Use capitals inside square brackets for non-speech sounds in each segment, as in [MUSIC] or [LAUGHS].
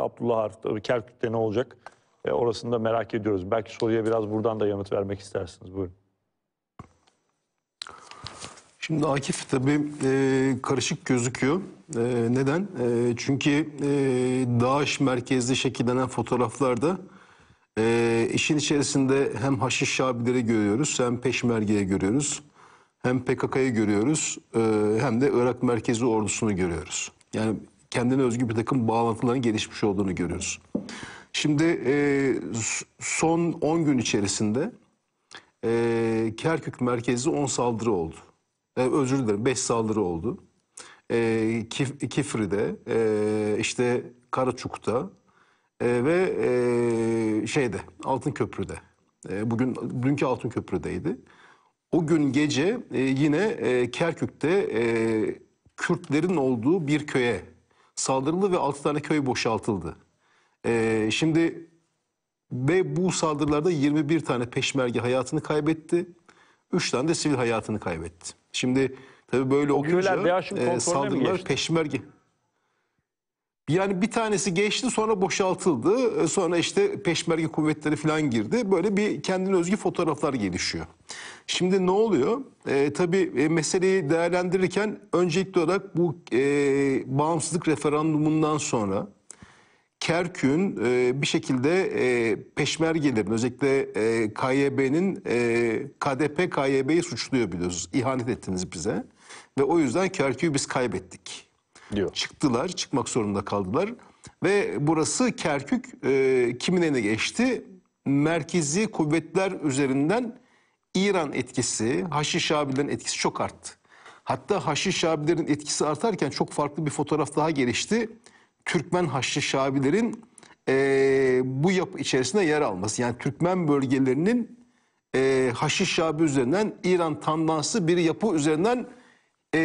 Abdullah Arif tabii Kerkük'te ne olacak? E, orasını da merak ediyoruz. Belki soruya biraz buradan da yanıt vermek istersiniz. Buyurun. Şimdi Akif tabii e, karışık gözüküyor. E, neden? E, çünkü e, DAEŞ merkezli şekillenen fotoğraflarda e, işin içerisinde hem Haşiş Şabileri görüyoruz, hem Peşmerge'yi görüyoruz, hem PKK'yı görüyoruz, e, hem de Irak merkezi ordusunu görüyoruz. Yani kendine özgü bir takım bağlantıların gelişmiş olduğunu görüyoruz. Şimdi e, son 10 gün içerisinde e, Kerkük merkezli 10 saldırı oldu. E, özür dilerim 5 saldırı oldu. E, Kif, Kifri'de, e, işte Karaçuk'ta e, ve e, şeyde Altınköprü'de. E, bugün dünkü Köprü'deydi. O gün gece e, yine e, Kerkük'te e, Kürtlerin olduğu bir köye saldırıldı ve 6 tane köy boşaltıldı. E, şimdi ve bu saldırılarda 21 tane peşmerge hayatını kaybetti. 3 tane de sivil hayatını kaybetti. Şimdi tabii böyle o olunca e, saldırılar peşmerge... Yani bir tanesi geçti sonra boşaltıldı. Ee, sonra işte peşmerge kuvvetleri falan girdi. Böyle bir kendine özgü fotoğraflar gelişiyor. Şimdi ne oluyor? Ee, e, tabii meseleyi değerlendirirken öncelikli olarak bu e, bağımsızlık referandumundan sonra Kerkün e, bir şekilde e, peşmergelerin özellikle e, KYB'nin e, KDP KYB'yi suçluyor biliyorsunuz. İhanet ettiniz bize ve o yüzden Kerkük'ü biz kaybettik diyor. Çıktılar, çıkmak zorunda kaldılar. Ve burası Kerkük e, kimin eline geçti? Merkezi kuvvetler üzerinden İran etkisi, Haşi Şabilerin etkisi çok arttı. Hatta Haşi Şabilerin etkisi artarken çok farklı bir fotoğraf daha gelişti. Türkmen Haşi Şabilerin e, bu yapı içerisinde yer alması. Yani Türkmen bölgelerinin e, Haşi Şabi üzerinden İran tandansı bir yapı üzerinden e,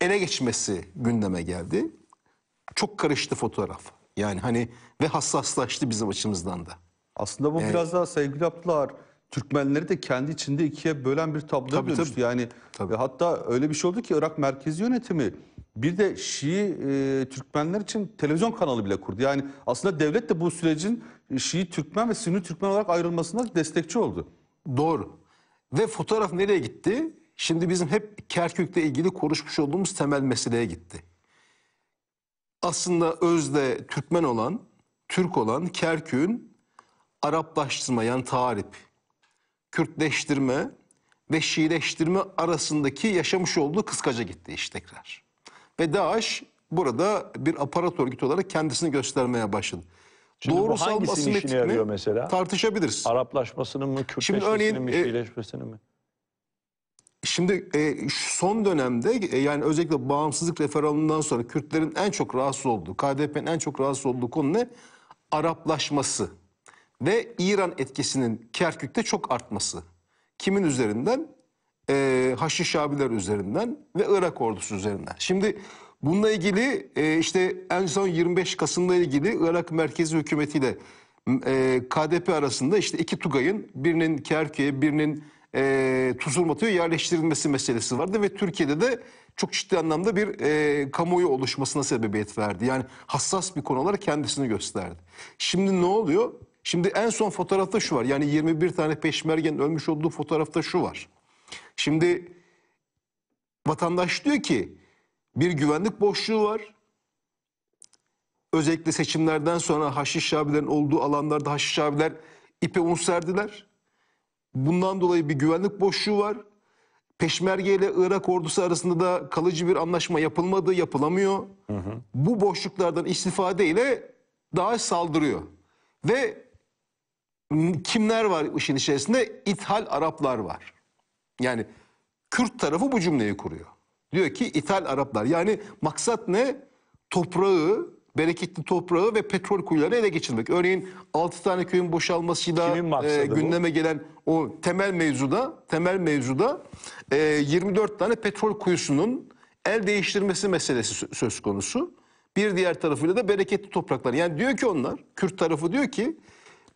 ele geçmesi gündeme geldi. Çok karıştı fotoğraf. Yani hani ve hassaslaştı bizim açımızdan da. Aslında bu ee, biraz daha sevgili Abdullah Türkmenleri de kendi içinde ikiye bölen bir tablo tabii, dönüştü. Tabii. Yani tabii. E, hatta öyle bir şey oldu ki Irak merkezi yönetimi bir de Şii e, Türkmenler için televizyon kanalı bile kurdu. Yani aslında devlet de bu sürecin e, Şii Türkmen ve Sünni Türkmen olarak ayrılmasına destekçi oldu. Doğru. Ve fotoğraf nereye gitti? Şimdi bizim hep Kerkük'le ilgili konuşmuş olduğumuz temel meseleye gitti. Aslında özde Türkmen olan, Türk olan Kerkük'ün Araplaştırma yani tarip, Kürtleştirme ve Şiileştirme arasındaki yaşamış olduğu kıskaca gitti iş tekrar. Ve Daş burada bir aparat örgütü olarak kendisini göstermeye başladı. Şimdi Doğrusal bu hangisinin işine yarıyor mesela? Tartışabiliriz. Araplaşmasının mı, Kürtleşmesinin Şimdi örneğin, mi, e, Şiileşmesinin mi? Şimdi e, son dönemde e, yani özellikle bağımsızlık referandumundan sonra Kürtlerin en çok rahatsız olduğu, KDP'nin en çok rahatsız olduğu konu ne? Araplaşması ve İran etkisinin Kerkük'te çok artması. Kimin üzerinden? E, Haçlı Şabiler üzerinden ve Irak ordusu üzerinden. Şimdi bununla ilgili e, işte en son 25 Kasım'la ilgili Irak merkezi hükümetiyle e, KDP arasında işte iki Tugay'ın birinin Kerkük'e birinin e, tuzurmatıya yerleştirilmesi meselesi vardı ve Türkiye'de de çok ciddi anlamda bir e, kamuoyu oluşmasına sebebiyet verdi. Yani hassas bir konulara kendisini gösterdi. Şimdi ne oluyor? Şimdi en son fotoğrafta şu var. Yani 21 tane peşmergenin ölmüş olduğu fotoğrafta şu var. Şimdi vatandaş diyor ki bir güvenlik boşluğu var. Özellikle seçimlerden sonra Haşiş abilerin olduğu alanlarda Haşiş abiler ipe un serdiler. Bundan dolayı bir güvenlik boşluğu var. Peşmerge ile Irak ordusu arasında da kalıcı bir anlaşma yapılmadı, yapılamıyor. Hı hı. Bu boşluklardan istifadeyle daha saldırıyor. Ve kimler var işin içerisinde? İthal Araplar var. Yani Kürt tarafı bu cümleyi kuruyor. Diyor ki ithal Araplar. Yani maksat ne? Toprağı bereketli toprağı ve petrol kuyularını ele geçirmek. Örneğin 6 tane köyün boşalmasıyla e, gündeme bu? gelen o temel mevzuda temel mevzuda e, 24 tane petrol kuyusunun el değiştirmesi meselesi söz konusu. Bir diğer tarafıyla da bereketli topraklar. Yani diyor ki onlar, Kürt tarafı diyor ki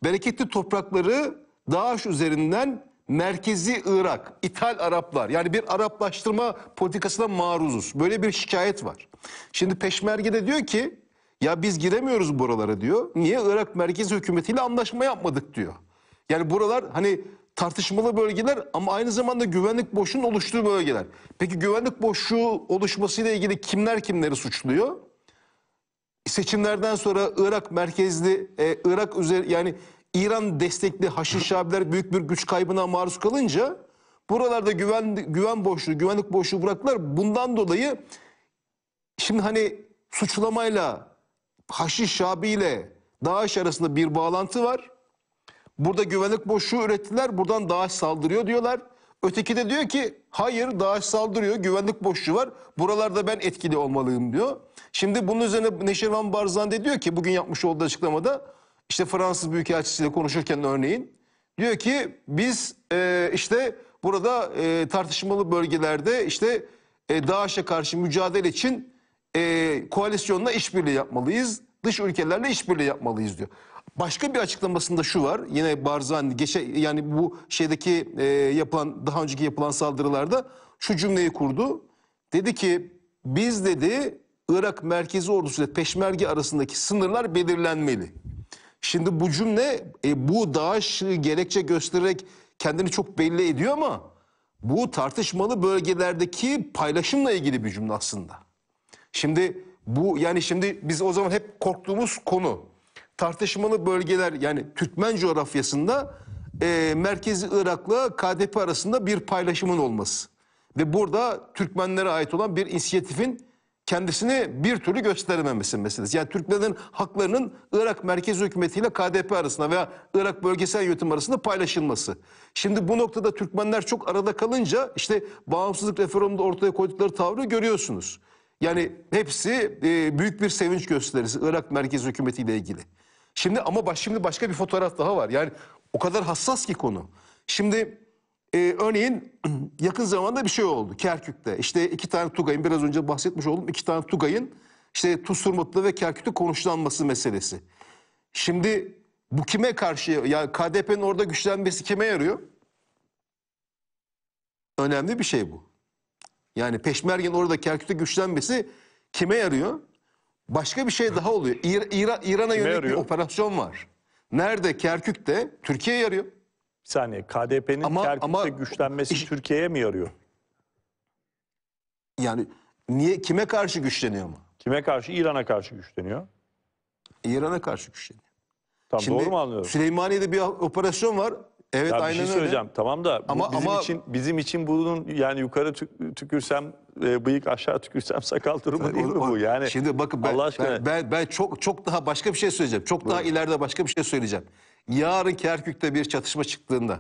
bereketli toprakları Daesh üzerinden merkezi Irak, ithal Araplar yani bir Araplaştırma politikasına maruzuz. Böyle bir şikayet var. Şimdi Peşmerge de diyor ki ya biz giremiyoruz buralara diyor. Niye? Irak merkez hükümetiyle anlaşma yapmadık diyor. Yani buralar hani tartışmalı bölgeler ama aynı zamanda güvenlik boşluğunun oluştuğu bölgeler. Peki güvenlik boşluğu oluşmasıyla ilgili kimler kimleri suçluyor? Seçimlerden sonra Irak merkezli, e, Irak üzeri yani İran destekli Haşir Şabiler büyük bir güç kaybına maruz kalınca buralarda güven güven boşluğu, güvenlik boşluğu bıraktılar. Bundan dolayı şimdi hani suçlamayla Haşi Şabi ile Daeş arasında bir bağlantı var. Burada güvenlik boşluğu ürettiler. Buradan Daeş saldırıyor diyorlar. Öteki de diyor ki hayır Daesh saldırıyor güvenlik boşluğu var buralarda ben etkili olmalıyım diyor. Şimdi bunun üzerine Neşirvan Barzani diyor ki bugün yapmış olduğu açıklamada işte Fransız Büyükelçisiyle konuşurken örneğin diyor ki biz e, işte burada e, tartışmalı bölgelerde işte e, Daesh'e karşı mücadele için e, koalisyonla işbirliği yapmalıyız. Dış ülkelerle işbirliği yapmalıyız diyor. Başka bir açıklamasında şu var. Yine Barzani geçe yani bu şeydeki e, yapılan daha önceki yapılan saldırılarda şu cümleyi kurdu. Dedi ki biz dedi Irak merkezi ordusu ile peşmerge arasındaki sınırlar belirlenmeli. Şimdi bu cümle e, bu DAEŞ'ı gerekçe göstererek kendini çok belli ediyor ama bu tartışmalı bölgelerdeki paylaşımla ilgili bir cümle aslında. Şimdi bu yani şimdi biz o zaman hep korktuğumuz konu tartışmalı bölgeler yani Türkmen coğrafyasında e, merkezi Irak'la KDP arasında bir paylaşımın olması. Ve burada Türkmenlere ait olan bir inisiyatifin kendisini bir türlü gösterememesi meselesi. Yani Türkmenlerin haklarının Irak merkez hükümetiyle KDP arasında veya Irak bölgesel yönetim arasında paylaşılması. Şimdi bu noktada Türkmenler çok arada kalınca işte bağımsızlık referandumunda ortaya koydukları tavrı görüyorsunuz. Yani hepsi e, büyük bir sevinç gösterisi Irak merkez hükümetiyle ilgili. Şimdi ama baş, şimdi başka bir fotoğraf daha var. Yani o kadar hassas ki konu. Şimdi e, örneğin [CLEARS THROAT] yakın zamanda bir şey oldu Kerkük'te. İşte iki tane Tugay'ın biraz önce bahsetmiş oldum. iki tane Tugay'ın işte Tusurmutlu ve Kerkük'te konuşlanması meselesi. Şimdi bu kime karşı yani KDP'nin orada güçlenmesi kime yarıyor? Önemli bir şey bu. Yani Peşmergen orada Kerkük'te güçlenmesi kime yarıyor? Başka bir şey daha oluyor. İra, İra, İran'a yönelik yarıyor? bir operasyon var. Nerede? Kerkük'te Türkiye yarıyor. Bir saniye KDP'nin Kerkük'te ama, güçlenmesi iş, Türkiye'ye mi yarıyor? Yani niye kime karşı güçleniyor mu? Kime karşı? İran'a karşı güçleniyor. İran'a karşı güçleniyor. Tam Şimdi, doğru mu anlıyorum? Süleymaniye'de bir operasyon var. Evet ya aynen şey söyleyeceğim. Öyle. Tamam da ama, bizim ama... için bizim için bunun yani yukarı tükürsem e, bıyık aşağı tükürsem [LAUGHS] sakal durumu Tabii, değil mi bu? Yani Şimdi bakın ben, Allah ben, ben ben çok çok daha başka bir şey söyleyeceğim. Çok Buyurun. daha ileride başka bir şey söyleyeceğim. Yarın Kerkük'te bir çatışma çıktığında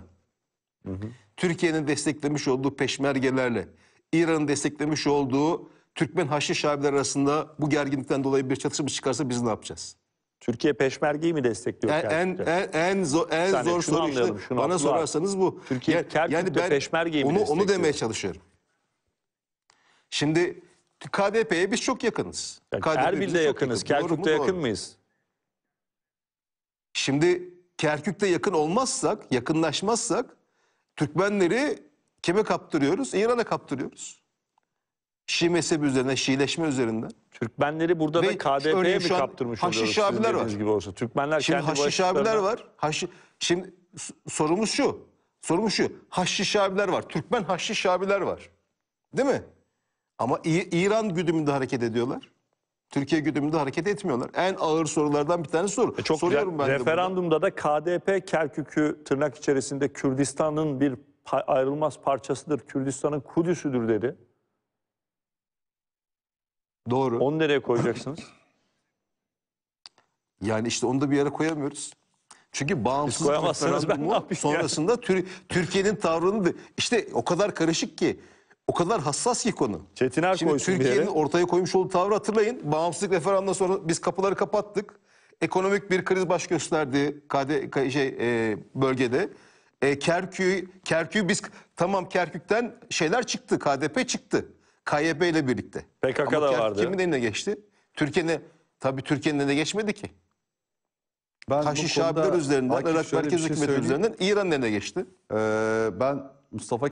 Türkiye'nin desteklemiş olduğu peşmergelerle İran'ın desteklemiş olduğu Türkmen Haçlı şairler arasında bu gerginlikten dolayı bir çatışma çıkarsa biz ne yapacağız? Türkiye peşmergeyi mi destekliyor? En en en, en zor, en yani zor soru işte. Şunu bana sorarsanız bu. Türkiye yani, yani ben peşmergeyi onu, mi onu demeye çalışıyorum. Şimdi KDP'ye biz çok yakınız. Yani Erbil'de yakınız, yakın. Kerkük'te yakın doğru. mıyız? Şimdi Kerkük'te yakın olmazsak, yakınlaşmazsak Türkmenleri kime kaptırıyoruz? İran'a kaptırıyoruz. Şii mezhebi üzerinden, Şiileşme üzerinden. Türkmenleri burada Ve da KDP'ye mi kaptırmış haşi oluyoruz? Şabiler var. gibi olsa. Türkmenler şimdi kendi Haşi Şabiler var. Haşi, şimdi sorumuz şu. Sorumuz şu. Haşi Şabiler var. Türkmen Haşi Şabiler var. Değil mi? Ama İran güdümünde hareket ediyorlar. Türkiye güdümünde hareket etmiyorlar. En ağır sorulardan bir tanesi soru. E çok Soruyorum güzel. ben Referandumda de da KDP Kerkük'ü tırnak içerisinde Kürdistan'ın bir ayrılmaz parçasıdır. Kürdistan'ın Kudüs'üdür dedi. Doğru. Onu nereye koyacaksınız? Yani işte onu da bir yere koyamıyoruz. Çünkü bağımsız koyamazsanız ben ne yapayım sonrasında Tür- Türkiye'nin tavrını da- işte o kadar karışık ki o kadar hassas ki konu. Çetin Er Şimdi Türkiye'nin ortaya koymuş olduğu tavrı hatırlayın. Bağımsızlık referandumdan sonra biz kapıları kapattık. Ekonomik bir kriz baş gösterdi KD, K- şey, e, bölgede. E, Kerkü Kerkük biz tamam Kerkük'ten şeyler çıktı, KDP çıktı. KYP ile birlikte. PKK Ama da vardı. Kimin eline geçti? Türkiye'nin tabii Türkiye'nin eline geçmedi ki. Ben Taşi Şabiler üzerinden, Irak Merkez şey Hükümeti üzerinden İran'ın eline geçti. Ee, ben Mustafa